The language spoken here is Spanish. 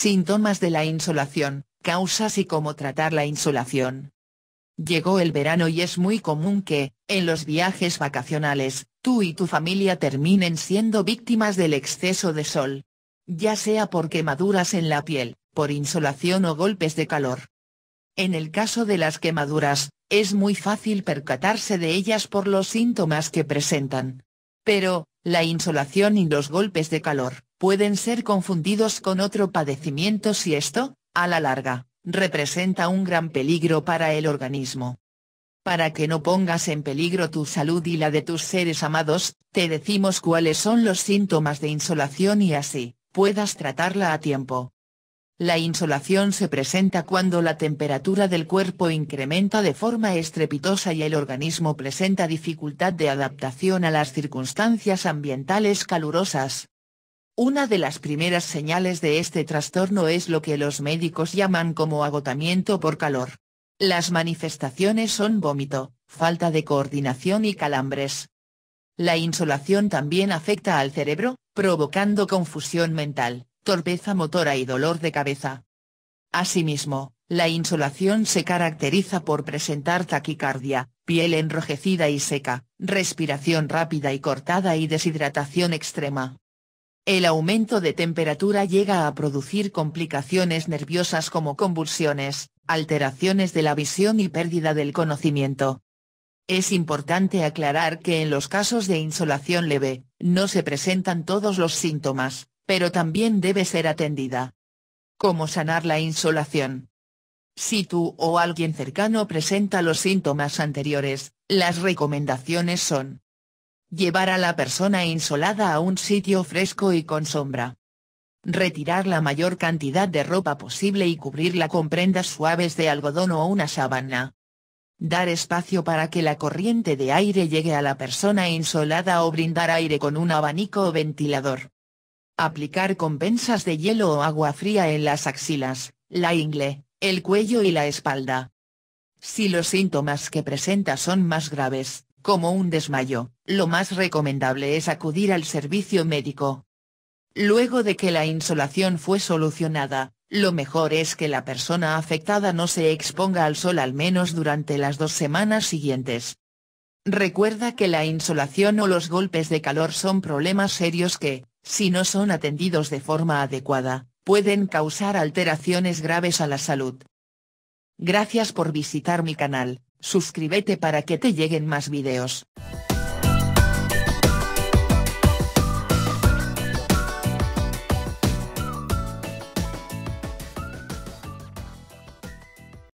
Síntomas de la insolación, causas y cómo tratar la insolación. Llegó el verano y es muy común que, en los viajes vacacionales, tú y tu familia terminen siendo víctimas del exceso de sol. Ya sea por quemaduras en la piel, por insolación o golpes de calor. En el caso de las quemaduras, es muy fácil percatarse de ellas por los síntomas que presentan. Pero, la insolación y los golpes de calor, pueden ser confundidos con otro padecimiento si esto, a la larga, representa un gran peligro para el organismo. Para que no pongas en peligro tu salud y la de tus seres amados, te decimos cuáles son los síntomas de insolación y así, puedas tratarla a tiempo. La insolación se presenta cuando la temperatura del cuerpo incrementa de forma estrepitosa y el organismo presenta dificultad de adaptación a las circunstancias ambientales calurosas, una de las primeras señales de este trastorno es lo que los médicos llaman como agotamiento por calor. Las manifestaciones son vómito, falta de coordinación y calambres. La insolación también afecta al cerebro, provocando confusión mental, torpeza motora y dolor de cabeza. Asimismo, la insolación se caracteriza por presentar taquicardia, piel enrojecida y seca, respiración rápida y cortada y deshidratación extrema. El aumento de temperatura llega a producir complicaciones nerviosas como convulsiones, alteraciones de la visión y pérdida del conocimiento. Es importante aclarar que en los casos de insolación leve, no se presentan todos los síntomas, pero también debe ser atendida. ¿Cómo sanar la insolación? Si tú o alguien cercano presenta los síntomas anteriores, las recomendaciones son, Llevar a la persona insolada a un sitio fresco y con sombra. Retirar la mayor cantidad de ropa posible y cubrirla con prendas suaves de algodón o una sábana. Dar espacio para que la corriente de aire llegue a la persona insolada o brindar aire con un abanico o ventilador. Aplicar compensas de hielo o agua fría en las axilas, la ingle, el cuello y la espalda. Si los síntomas que presenta son más graves, como un desmayo, lo más recomendable es acudir al servicio médico. Luego de que la insolación fue solucionada, lo mejor es que la persona afectada no se exponga al sol al menos durante las dos semanas siguientes. Recuerda que la insolación o los golpes de calor son problemas serios que, si no son atendidos de forma adecuada, pueden causar alteraciones graves a la salud. Gracias por visitar mi canal. Suscríbete para que te lleguen más videos.